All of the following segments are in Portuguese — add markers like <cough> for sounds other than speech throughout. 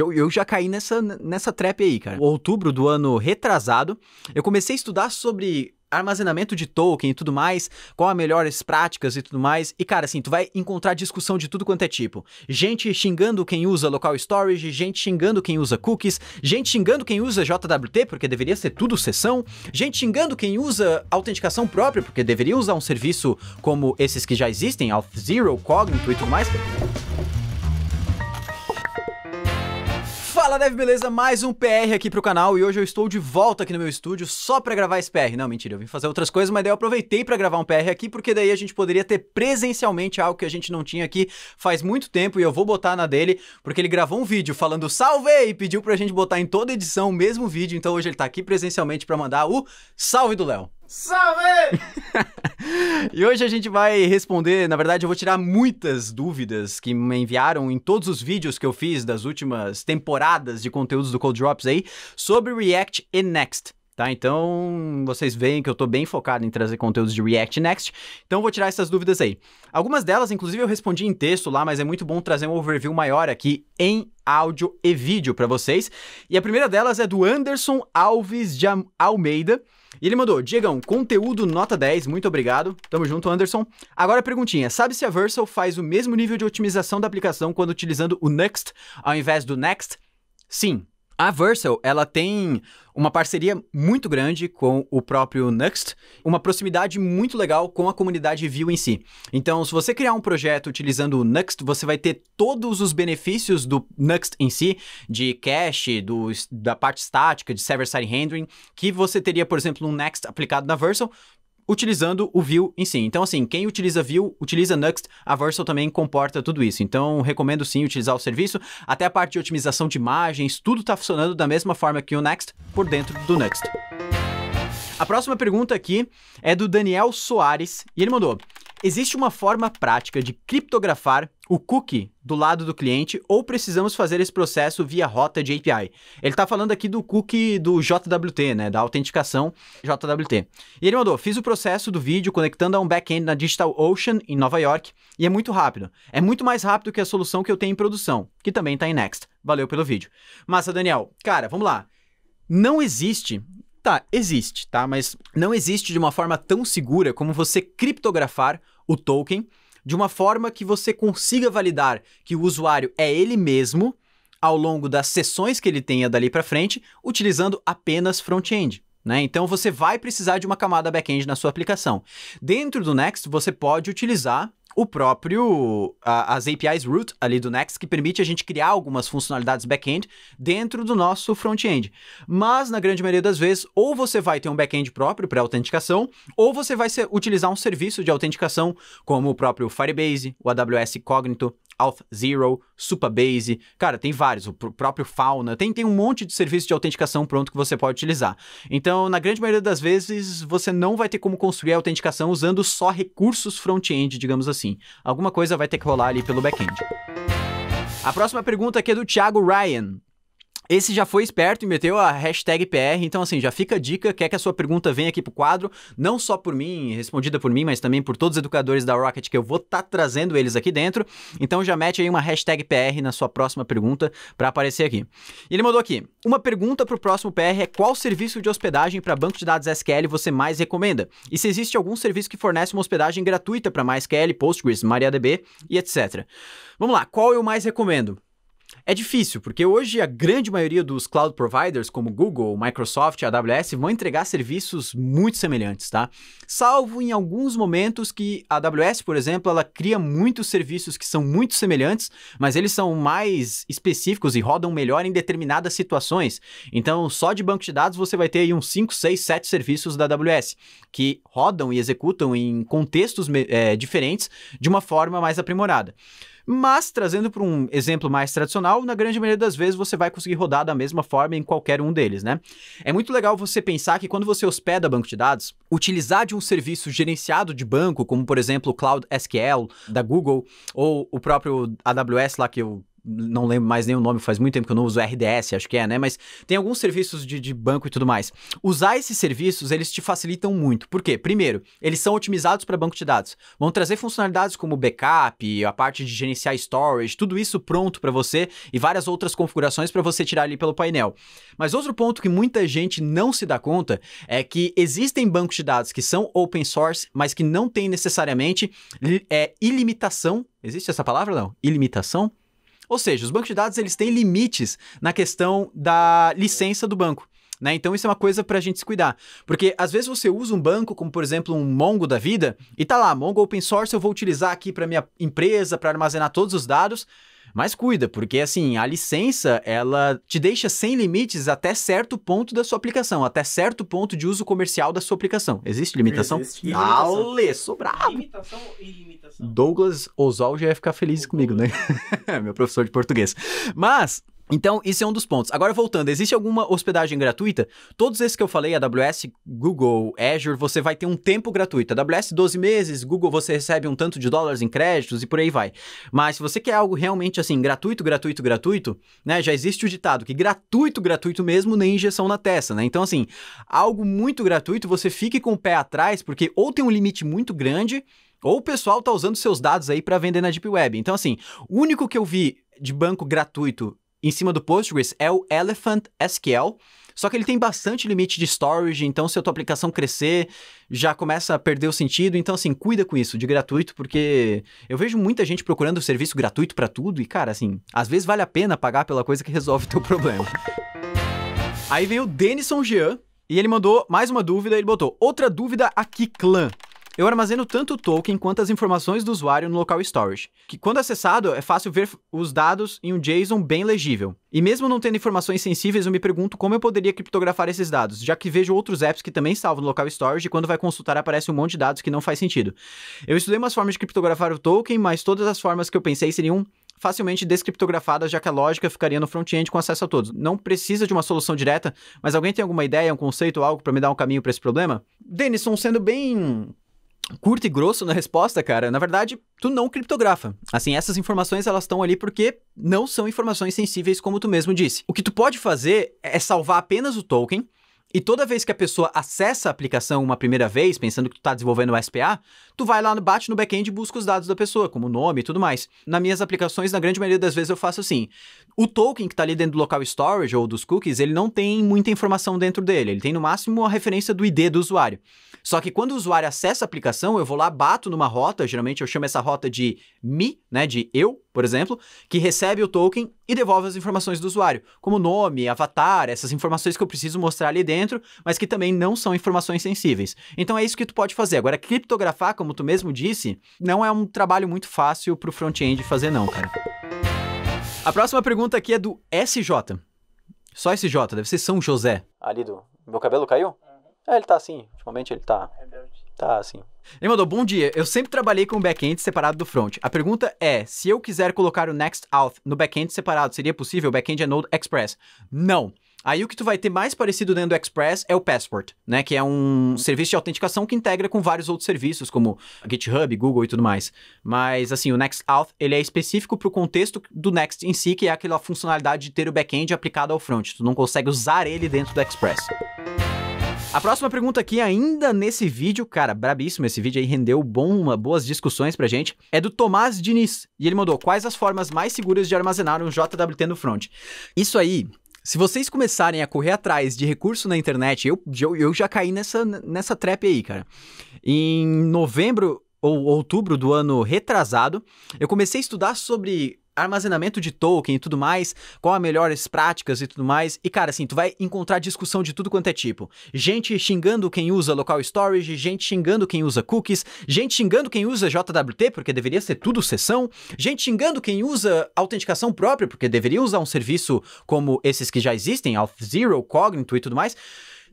eu já caí nessa, nessa trap aí, cara. Outubro do ano retrasado, eu comecei a estudar sobre armazenamento de token e tudo mais, qual as melhores práticas e tudo mais. E cara, assim, tu vai encontrar discussão de tudo quanto é tipo. Gente xingando quem usa local storage, gente xingando quem usa cookies, gente xingando quem usa JWT, porque deveria ser tudo sessão, gente xingando quem usa autenticação própria, porque deveria usar um serviço como esses que já existem, Auth0, Cognito e tudo mais. Fala Dev, beleza? Mais um PR aqui pro canal e hoje eu estou de volta aqui no meu estúdio só pra gravar esse PR. Não, mentira, eu vim fazer outras coisas, mas daí eu aproveitei pra gravar um PR aqui porque daí a gente poderia ter presencialmente algo que a gente não tinha aqui faz muito tempo e eu vou botar na dele porque ele gravou um vídeo falando salve e pediu pra gente botar em toda edição o mesmo vídeo, então hoje ele tá aqui presencialmente pra mandar o salve do Léo. Salve! <laughs> e hoje a gente vai responder, na verdade eu vou tirar muitas dúvidas que me enviaram em todos os vídeos que eu fiz das últimas temporadas de conteúdos do Cold Drops aí sobre React e Next. Tá? Então, vocês veem que eu tô bem focado em trazer conteúdos de React Next. Então, vou tirar essas dúvidas aí. Algumas delas, inclusive, eu respondi em texto lá, mas é muito bom trazer um overview maior aqui em áudio e vídeo para vocês. E a primeira delas é do Anderson Alves de Almeida. E ele mandou, Diegão, conteúdo nota 10, muito obrigado. Tamo junto, Anderson. Agora a perguntinha, sabe se a Versal faz o mesmo nível de otimização da aplicação quando utilizando o Next ao invés do Next? Sim. A Versal, ela tem uma parceria muito grande com o próprio Nuxt, uma proximidade muito legal com a comunidade Vue em si. Então, se você criar um projeto utilizando o Nuxt, você vai ter todos os benefícios do Nuxt em si, de cache, do, da parte estática, de server-side rendering, que você teria, por exemplo, no Next aplicado na Versal, utilizando o Vue em si. Então, assim, quem utiliza Vue, utiliza Nuxt, a Versal também comporta tudo isso. Então, recomendo sim utilizar o serviço, até a parte de otimização de imagens, tudo está funcionando da mesma forma que o Next por dentro do Nuxt. A próxima pergunta aqui é do Daniel Soares e ele mandou: Existe uma forma prática de criptografar o cookie do lado do cliente ou precisamos fazer esse processo via rota de API? Ele está falando aqui do cookie do JWT, né, da autenticação JWT. E ele mandou: "Fiz o processo do vídeo conectando a um backend na DigitalOcean em Nova York e é muito rápido. É muito mais rápido que a solução que eu tenho em produção, que também está em Next. Valeu pelo vídeo." Massa, Daniel. Cara, vamos lá. Não existe Tá, existe, tá? Mas não existe de uma forma tão segura como você criptografar o token de uma forma que você consiga validar que o usuário é ele mesmo ao longo das sessões que ele tenha dali para frente, utilizando apenas front-end. Né? Então você vai precisar de uma camada back-end na sua aplicação. Dentro do Next, você pode utilizar o próprio a, as APIs root ali do Next que permite a gente criar algumas funcionalidades back-end dentro do nosso front-end. Mas na grande maioria das vezes, ou você vai ter um back-end próprio para autenticação, ou você vai ser, utilizar um serviço de autenticação como o próprio Firebase, o AWS Cognito, Auth0, Supabase, cara, tem vários, o próprio Fauna, tem, tem um monte de serviços de autenticação pronto que você pode utilizar. Então, na grande maioria das vezes, você não vai ter como construir a autenticação usando só recursos front-end, digamos assim. Alguma coisa vai ter que rolar ali pelo back-end. A próxima pergunta aqui é do Thiago Ryan. Esse já foi esperto e meteu a hashtag PR, então assim, já fica a dica, quer que a sua pergunta venha aqui pro quadro, não só por mim, respondida por mim, mas também por todos os educadores da Rocket que eu vou estar tá trazendo eles aqui dentro. Então já mete aí uma hashtag PR na sua próxima pergunta para aparecer aqui. E ele mandou aqui: "Uma pergunta pro próximo PR é qual serviço de hospedagem para banco de dados SQL você mais recomenda? E se existe algum serviço que fornece uma hospedagem gratuita para MySQL, Postgres, MariaDB e etc." Vamos lá, qual eu mais recomendo? É difícil, porque hoje a grande maioria dos cloud providers, como Google, Microsoft e AWS, vão entregar serviços muito semelhantes, tá? Salvo em alguns momentos que a AWS, por exemplo, ela cria muitos serviços que são muito semelhantes, mas eles são mais específicos e rodam melhor em determinadas situações. Então, só de banco de dados você vai ter aí uns 5, 6, 7 serviços da AWS, que rodam e executam em contextos é, diferentes de uma forma mais aprimorada. Mas, trazendo para um exemplo mais tradicional, na grande maioria das vezes você vai conseguir rodar da mesma forma em qualquer um deles, né? É muito legal você pensar que quando você hospeda banco de dados, utilizar de um serviço gerenciado de banco, como por exemplo o Cloud SQL da Google ou o próprio AWS lá que eu não lembro mais nem o nome, faz muito tempo que eu não uso RDS, acho que é, né? Mas tem alguns serviços de, de, banco e tudo mais. Usar esses serviços, eles te facilitam muito. Por quê? Primeiro, eles são otimizados para banco de dados. Vão trazer funcionalidades como backup, a parte de gerenciar storage, tudo isso pronto para você e várias outras configurações para você tirar ali pelo painel. Mas outro ponto que muita gente não se dá conta é que existem bancos de dados que são open source, mas que não tem necessariamente é, ilimitação. Existe essa palavra não? Ilimitação? Ou seja, os bancos de dados eles têm limites na questão da licença do banco. Né? Então isso é uma coisa para a gente se cuidar. Porque às vezes você usa um banco, como por exemplo um Mongo da vida, e tá lá, Mongo Open Source eu vou utilizar aqui para minha empresa, para armazenar todos os dados. Mas cuida, porque assim, a licença, ela te deixa sem limites até certo ponto da sua aplicação, até certo ponto de uso comercial da sua aplicação. Existe limitação? Existe. Ale, sou bravo. Limitação e limitação. Douglas Oswald já ia ficar feliz o comigo, né? Douglas. né? <laughs> Meu professor de português. Mas então, isso é um dos pontos. Agora, voltando, existe alguma hospedagem gratuita? Todos esses que eu falei, AWS, Google, Azure, você vai ter um tempo gratuito. AWS, 12 meses, Google, você recebe um tanto de dólares em créditos e por aí vai. Mas se você quer algo realmente assim, gratuito, gratuito, gratuito, né? Já existe o ditado que gratuito, gratuito mesmo, nem injeção na testa, né? Então, assim, algo muito gratuito, você fique com o pé atrás, porque ou tem um limite muito grande, ou o pessoal tá usando seus dados aí para vender na Deep Web. Então, assim, o único que eu vi de banco gratuito em cima do Postgres é o Elephant SQL. Só que ele tem bastante limite de storage, então se a tua aplicação crescer, já começa a perder o sentido. Então, assim, cuida com isso de gratuito, porque eu vejo muita gente procurando serviço gratuito para tudo e, cara, assim, às vezes vale a pena pagar pela coisa que resolve o teu <laughs> problema. Aí veio o Denison Jean e ele mandou mais uma dúvida, ele botou outra dúvida aqui, clã. Eu armazeno tanto o token quanto as informações do usuário no local storage, que quando acessado é fácil ver os dados em um JSON bem legível. E mesmo não tendo informações sensíveis, eu me pergunto como eu poderia criptografar esses dados, já que vejo outros apps que também salvam no local storage e quando vai consultar aparece um monte de dados que não faz sentido. Eu estudei umas formas de criptografar o token, mas todas as formas que eu pensei seriam facilmente descriptografadas, já que a lógica ficaria no front-end com acesso a todos. Não precisa de uma solução direta, mas alguém tem alguma ideia, um conceito, algo para me dar um caminho para esse problema? Denison, sendo bem curto e grosso na resposta, cara, na verdade, tu não criptografa. Assim, essas informações elas estão ali porque não são informações sensíveis como tu mesmo disse. O que tu pode fazer é salvar apenas o token e toda vez que a pessoa acessa a aplicação uma primeira vez, pensando que tu está desenvolvendo o SPA, tu vai lá, no bate no back-end e busca os dados da pessoa, como nome e tudo mais. Nas minhas aplicações, na grande maioria das vezes, eu faço assim. O token que está ali dentro do local storage ou dos cookies, ele não tem muita informação dentro dele. Ele tem, no máximo, a referência do ID do usuário. Só que quando o usuário acessa a aplicação, eu vou lá, bato numa rota, geralmente eu chamo essa rota de me, né, de eu, por exemplo, que recebe o token e devolve as informações do usuário, como nome, avatar, essas informações que eu preciso mostrar ali dentro, mas que também não são informações sensíveis. Então é isso que tu pode fazer. Agora, criptografar, como tu mesmo disse, não é um trabalho muito fácil para o front-end fazer não, cara. A próxima pergunta aqui é do SJ. Só SJ, deve ser São José. Ali do meu cabelo caiu? É, ele tá assim. Ultimamente ele tá. Tá assim. Ele mandou, bom dia, eu sempre trabalhei com o back-end separado do front. A pergunta é, se eu quiser colocar o Next Auth no back-end separado, seria possível? O back-end é Node Express. Não. Aí o que tu vai ter mais parecido dentro do Express é o Passport, né? Que é um serviço de autenticação que integra com vários outros serviços, como GitHub, Google e tudo mais. Mas, assim, o NextAuth, ele é específico para o contexto do Next em si, que é aquela funcionalidade de ter o back-end aplicado ao front. Tu não consegue usar ele dentro do Express. A próxima pergunta aqui, ainda nesse vídeo, cara, brabíssimo, esse vídeo aí rendeu bom, uma, boas discussões pra gente, é do Tomás Diniz. E ele mandou, quais as formas mais seguras de armazenar um JWT no front? Isso aí, se vocês começarem a correr atrás de recurso na internet, eu, eu, eu já caí nessa, nessa trap aí, cara. Em novembro ou outubro do ano retrasado, eu comecei a estudar sobre armazenamento de token e tudo mais, qual a melhores práticas e tudo mais. E cara, assim, tu vai encontrar discussão de tudo quanto é tipo. Gente xingando quem usa local storage, gente xingando quem usa cookies, gente xingando quem usa JWT, porque deveria ser tudo sessão, gente xingando quem usa autenticação própria, porque deveria usar um serviço como esses que já existem, Auth0, Cognito e tudo mais.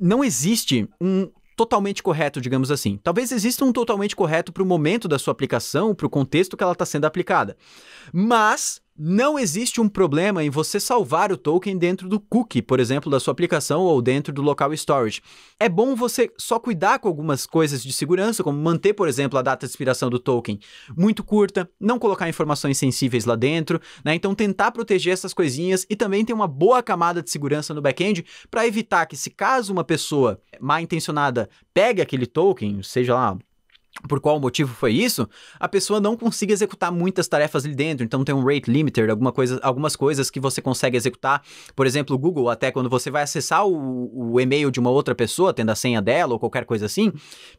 Não existe um totalmente correto, digamos assim. Talvez exista um totalmente correto para o momento da sua aplicação, para o contexto que ela está sendo aplicada. Mas não existe um problema em você salvar o token dentro do cookie, por exemplo, da sua aplicação ou dentro do local storage. É bom você só cuidar com algumas coisas de segurança, como manter, por exemplo, a data de expiração do token muito curta, não colocar informações sensíveis lá dentro, né? Então tentar proteger essas coisinhas e também ter uma boa camada de segurança no back-end para evitar que se caso uma pessoa mal intencionada pegue aquele token, seja lá por qual motivo foi isso, a pessoa não consiga executar muitas tarefas ali dentro. Então tem um rate limiter, alguma coisa, algumas coisas que você consegue executar. Por exemplo, o Google, até quando você vai acessar o, o, e-mail de uma outra pessoa, tendo a senha dela ou qualquer coisa assim,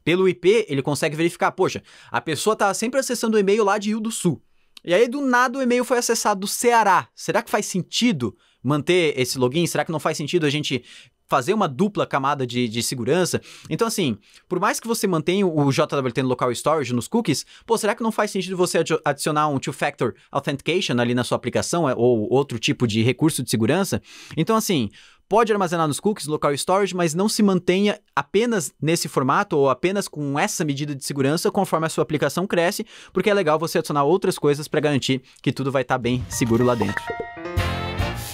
pelo IP ele consegue verificar, poxa, a pessoa está sempre acessando o e-mail lá de Rio do Sul. E aí, do nada, o e-mail foi acessado do Ceará. Será que faz sentido manter esse login? Será que não faz sentido a gente fazer uma dupla camada de, de segurança. Então, assim, por mais que você mantenha o JWT no local storage, nos cookies, pô, será que não faz sentido você adicionar um two-factor authentication ali na sua aplicação é, ou outro tipo de recurso de segurança? Então, assim, pode armazenar nos cookies, local storage, mas não se mantenha apenas nesse formato ou apenas com essa medida de segurança conforme a sua aplicação cresce, porque é legal você adicionar outras coisas para garantir que tudo vai estar tá bem seguro lá dentro.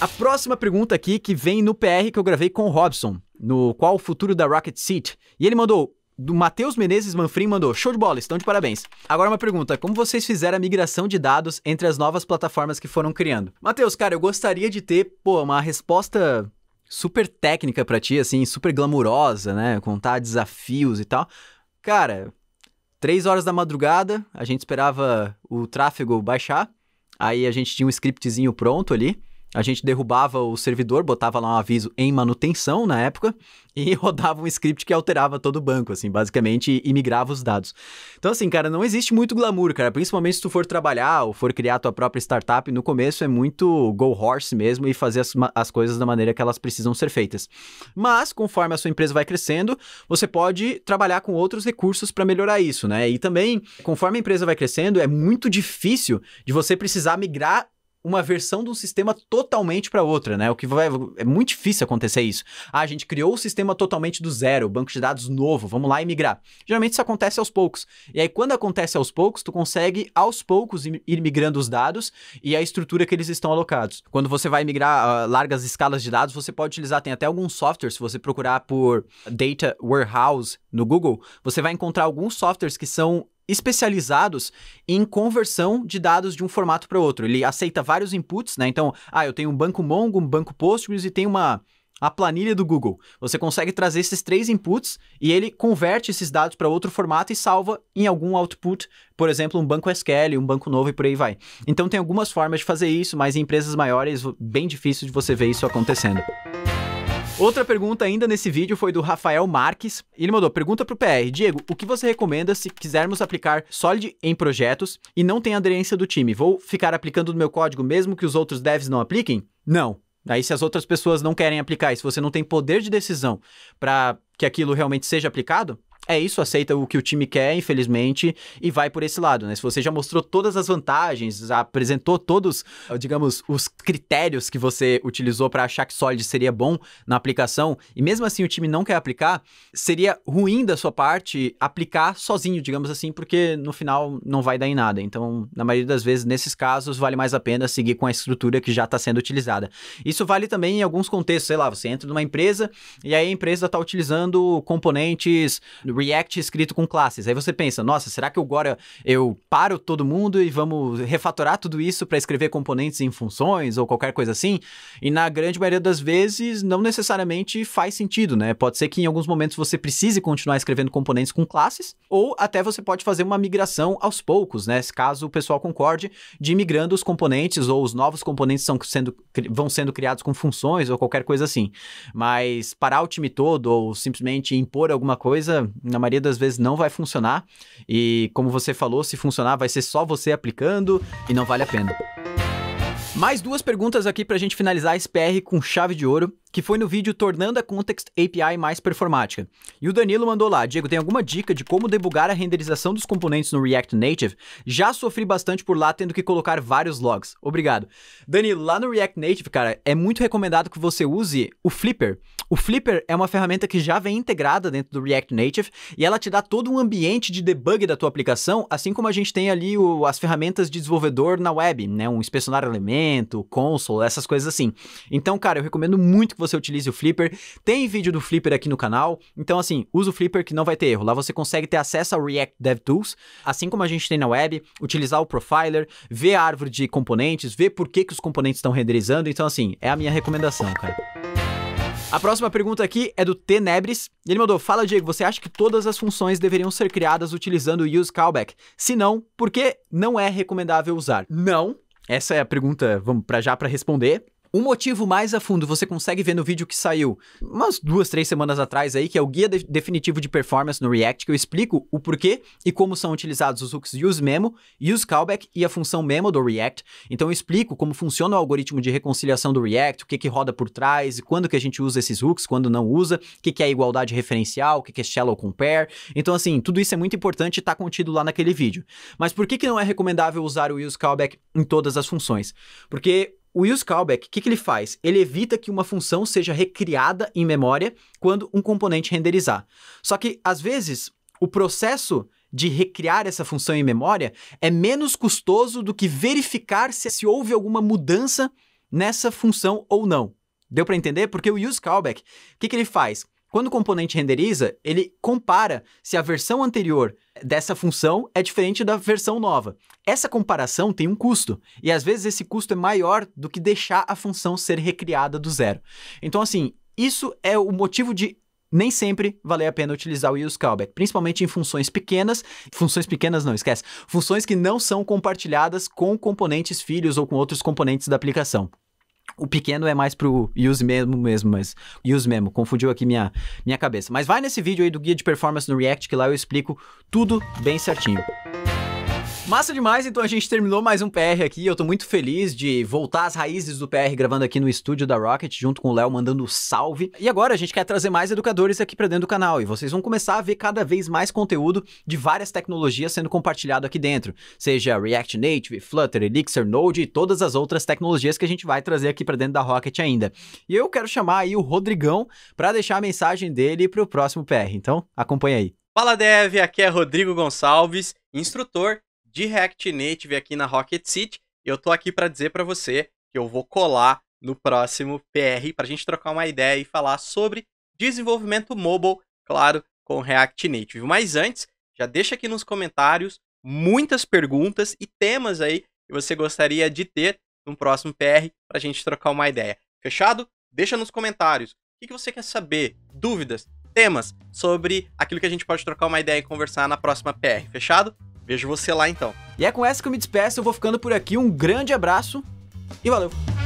A próxima pergunta aqui que vem no PR que eu gravei com o Robson, no qual o futuro da Rocket Seat. E ele mandou do Matheus Menezes Manfrim mandou: "Show de bola, estão de parabéns". Agora uma pergunta, como vocês fizeram a migração de dados entre as novas plataformas que foram criando? Matheus, cara, eu gostaria de ter, pô, uma resposta super técnica para ti assim, super glamurosa, né, contar desafios e tal. Cara, três horas da madrugada, a gente esperava o tráfego baixar, aí a gente tinha um scriptzinho pronto ali a gente derrubava o servidor, botava lá um aviso em manutenção na época e <laughs> rodava um script que alterava todo o banco, assim, basicamente, e migrava os dados. Então, assim, cara, não existe muito glamour, cara. Principalmente se tu for trabalhar ou for criar tua própria startup, no começo é muito go horse mesmo e fazer as, as coisas da maneira que elas precisam ser feitas. Mas, conforme a sua empresa vai crescendo, você pode trabalhar com outros recursos para melhorar isso, né? E também, conforme a empresa vai crescendo, é muito difícil de você precisar migrar uma versão de um sistema totalmente para outra, né? O que vai é muito difícil acontecer isso. Ah, a gente criou o sistema totalmente do zero, banco de dados novo, vamos lá e migrar. Geralmente isso acontece aos poucos. E aí quando acontece aos poucos, tu consegue aos poucos ir migrando os dados e a estrutura que eles estão alocados. Quando você vai migrar uh, ah, largas escalas de dados, você pode utilizar tem até alguns softwares, se você procurar por data warehouse no Google, você vai encontrar alguns softwares que são especializados em conversão de dados de um formato para outro. Ele aceita vários inputs, né? Então, ah, eu tenho um banco Mongo, um banco Postgres e tem uma a planilha do Google. Você consegue trazer esses três inputs e ele converte esses dados para outro formato e salva em algum output, por exemplo, um banco SQL, um banco novo e por aí vai. Então tem algumas formas de fazer isso, mas em empresas maiores bem difícil de você ver isso acontecendo. Outra pergunta ainda nesse vídeo foi do Rafael Marques. Ele mandou pergunta pro PR. Diego, o que você recomenda se quisermos aplicar Solid em projetos e não tem aderência do time? Vou ficar aplicando no meu código mesmo que os outros devs não apliquem? Não. Aí se as outras pessoas não querem aplicar, se você não tem poder de decisão para que aquilo realmente seja aplicado, é isso, aceita o que o time quer, infelizmente, e vai por esse lado, né? Se você já mostrou todas as vantagens, apresentou todos, digamos, os critérios que você utilizou para achar que Solid seria bom na aplicação, e mesmo assim o time não quer aplicar, seria ruim da sua parte aplicar sozinho, digamos assim, porque no final não vai dar em nada. Então, na maioria das vezes, nesses casos, vale mais a pena seguir com a estrutura que já está sendo utilizada. Isso vale também em alguns contextos, sei lá, você entra numa empresa e aí a empresa está utilizando componentes React escrito com classes. Aí você pensa, nossa, será que agora eu paro todo mundo e vamos refatorar tudo isso para escrever componentes em funções ou qualquer coisa assim? E na grande maioria das vezes, não necessariamente faz sentido, né? Pode ser que em alguns momentos você precise continuar escrevendo componentes com classes, ou até você pode fazer uma migração aos poucos, né? Caso o pessoal concorde, de migrando os componentes ou os novos componentes são sendo, vão sendo criados com funções ou qualquer coisa assim. Mas parar o time todo ou simplesmente impor alguma coisa, na maioria das vezes não vai funcionar. E como você falou, se funcionar, vai ser só você aplicando e não vale a pena. Mais duas perguntas aqui para a gente finalizar esse PR com chave de ouro que foi no vídeo Tornando a Context API mais performática. E o Danilo mandou lá, Diego, tem alguma dica de como debugar a renderização dos componentes no React Native? Já sofri bastante por lá tendo que colocar vários logs. Obrigado. Danilo, lá no React Native, cara, é muito recomendado que você use o Flipper. O Flipper é uma ferramenta que já vem integrada dentro do React Native e ela te dá todo um ambiente de debug da tua aplicação, assim como a gente tem ali o, as ferramentas de desenvolvedor na web, né? Um inspecionar elemento, console, essas coisas assim. Então, cara, eu recomendo muito que você utilize o Flipper. Tem vídeo do Flipper aqui no canal, então assim, usa o Flipper que não vai ter erro. Lá você consegue ter acesso ao React DevTools, assim como a gente tem na web, utilizar o Profiler, ver a árvore de componentes, ver por que, que os componentes estão renderizando. Então assim, é a minha recomendação, cara. A próxima pergunta aqui é do Tenebris. Ele mandou: Fala, Diego, você acha que todas as funções deveriam ser criadas utilizando o use callback? Se não, por que não é recomendável usar? Não. Essa é a pergunta, vamos para já para responder. Um motivo mais a fundo você consegue ver no vídeo que saiu umas duas, três semanas atrás aí, que é o guia de definitivo de performance no React, que eu explico o porquê e como são utilizados os hooks useMemo, useCallback e a função memo do React. Então eu explico como funciona o algoritmo de reconciliação do React, o que que roda por trás, quando que a gente usa esses hooks, quando não usa, o que que é igualdade referencial, o que que é shallow compare. Então assim, tudo isso é muito importante e está contido lá naquele vídeo. Mas por que que não é recomendável usar o useCallback em todas as funções? Porque o use callback, o que, que ele faz? Ele evita que uma função seja recriada em memória quando um componente renderizar. Só que, às vezes, o processo de recriar essa função em memória é menos custoso do que verificar se, se houve alguma mudança nessa função ou não. Deu para entender? Porque o use callback, o que, que ele faz? Quando o componente renderiza, ele compara se a versão anterior dessa função é diferente da versão nova. Essa comparação tem um custo, e às vezes esse custo é maior do que deixar a função ser recriada do zero. Então, assim, isso é o motivo de nem sempre valer a pena utilizar o use callback, principalmente em funções pequenas, funções pequenas não, esquece, funções que não são compartilhadas com componentes filhos ou com outros componentes da aplicação. O pequeno é mais pro use mesmo mesmo, mas use mesmo, confundiu aqui minha, minha cabeça. Mas vai nesse vídeo aí do guia de performance no React que lá eu explico tudo bem certinho. Massa demais, então a gente terminou mais um PR aqui. Eu tô muito feliz de voltar às raízes do PR gravando aqui no estúdio da Rocket, junto com o Léo mandando salve. E agora a gente quer trazer mais educadores aqui para dentro do canal e vocês vão começar a ver cada vez mais conteúdo de várias tecnologias sendo compartilhado aqui dentro, seja React Native, Flutter, Elixir, Node e todas as outras tecnologias que a gente vai trazer aqui para dentro da Rocket ainda. E eu quero chamar aí o Rodrigão para deixar a mensagem dele para o próximo PR. Então, acompanha aí. Fala Dev, aqui é Rodrigo Gonçalves, instrutor de React Native aqui na Rocket City. Eu tô aqui para dizer para você que eu vou colar no próximo PR para a gente trocar uma ideia e falar sobre desenvolvimento mobile, claro, com React Native. Mas antes, já deixa aqui nos comentários muitas perguntas e temas aí que você gostaria de ter no próximo PR para a gente trocar uma ideia. Fechado? Deixa nos comentários. O que você quer saber? Dúvidas? Temas sobre aquilo que a gente pode trocar uma ideia e conversar na próxima PR. Fechado? Vejo você lá então. E é com essa que eu me despeço, eu vou ficando por aqui. Um grande abraço e valeu!